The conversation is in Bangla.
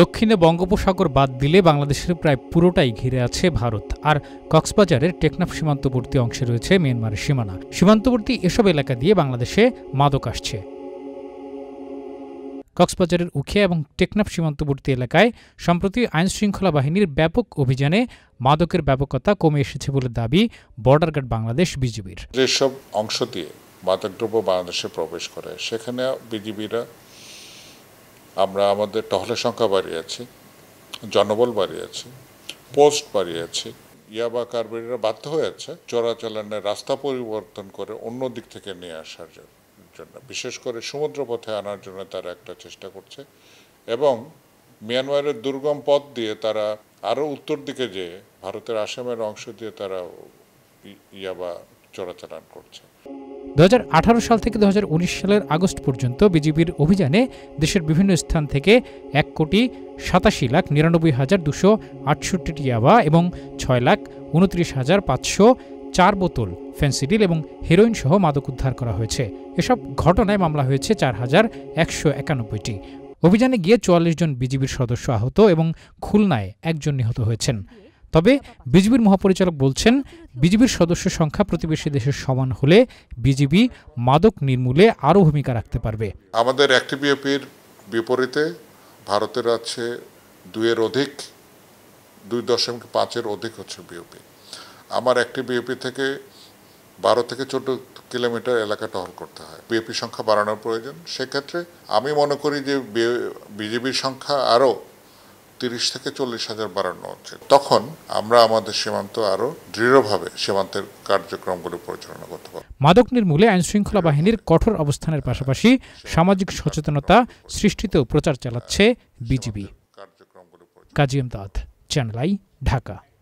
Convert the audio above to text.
দক্ষিণে বঙ্গোপসাগর বাদ দিলে বাংলাদেশের প্রায় পুরোটাই ঘিরে আছে ভারত আর কক্সবাজারের টেকনাফ সীমান্তবর্তী অংশে রয়েছে মিয়ানমারের সীমানা সীমান্তবর্তী এসব এলাকা দিয়ে বাংলাদেশে মাদক আসছে কক্সবাজারের উখিয়া এবং টেকনাফ সীমান্তবর্তী এলাকায় সম্প্রতি আইনশৃঙ্খলা বাহিনীর ব্যাপক অভিযানে মাদকের ব্যাপকতা কমে এসেছে বলে দাবি বর্ডার গার্ড বাংলাদেশ বিজিবির যেসব অংশ দিয়ে মাদকদ্রব্য বাংলাদেশে প্রবেশ করে সেখানে বিজিবিরা আমরা আমাদের টহলের সংখ্যা বাড়িয়ে আছি জনবল বাড়িয়ে আছি পোস্ট বাড়িয়ে আছি ইয়াবা কারবারিরা বাধ্য হয়েছে চোরাচালানের রাস্তা পরিবর্তন করে অন্য দিক থেকে নিয়ে আসার জন্য বিশেষ করে সমুদ্রপথে আনার জন্য তারা একটা চেষ্টা করছে এবং মিয়ানমারের দুর্গম পথ দিয়ে তারা আরও উত্তর দিকে যেয়ে ভারতের আসামের অংশ দিয়ে তারা ইয়াবা চোরাচালান করছে দু সাল থেকে দু সালের আগস্ট পর্যন্ত বিজিবির অভিযানে দেশের বিভিন্ন স্থান থেকে এক কোটি সাতাশি লাখ নিরানব্বই হাজার দুশো আটষট্টিটি ইয়াবা এবং ছয় লাখ উনত্রিশ হাজার পাঁচশো চার বোতল ফেন্সিডিল এবং হেরোইন সহ মাদক উদ্ধার করা হয়েছে এসব ঘটনায় মামলা হয়েছে চার হাজার একশো একানব্বইটি অভিযানে গিয়ে চুয়াল্লিশ জন বিজিবির সদস্য আহত এবং খুলনায় একজন নিহত হয়েছেন তবে বিজিবির মহাপরিচালক বলছেন বিজিবির সদস্য সংখ্যা প্রতিবেশী দেশের সমান হলে বিজিবি মাদক নির্মূলে আরও ভূমিকা রাখতে পারবে আমাদের বিএপির বিপরীতে ভারতের আছে দুইয়ের অধিক দুই দশমিক পাঁচের অধিক হচ্ছে বিওপি আমার একটি বিওপি থেকে বারো থেকে চোদ্দ কিলোমিটার এলাকা টহল করতে হয় বিএপি সংখ্যা বাড়ানোর প্রয়োজন সেক্ষেত্রে আমি মনে করি যে বিজেপির সংখ্যা আরও তিরিশ থেকে চল্লিশ হাজার বাড়ানো হচ্ছে তখন আমরা আমাদের সীমান্ত আরও দৃঢ়ভাবে সীমান্তের কার্যক্রমগুলি পরিচালনা করতে পারব মাদক নির্মূলে আইন শৃঙ্খলা বাহিনীর কঠোর অবস্থানের পাশাপাশি সামাজিক সচেতনতা সৃষ্টিতেও প্রচার চালাচ্ছে BGB Kazi Emdad channel I Dhaka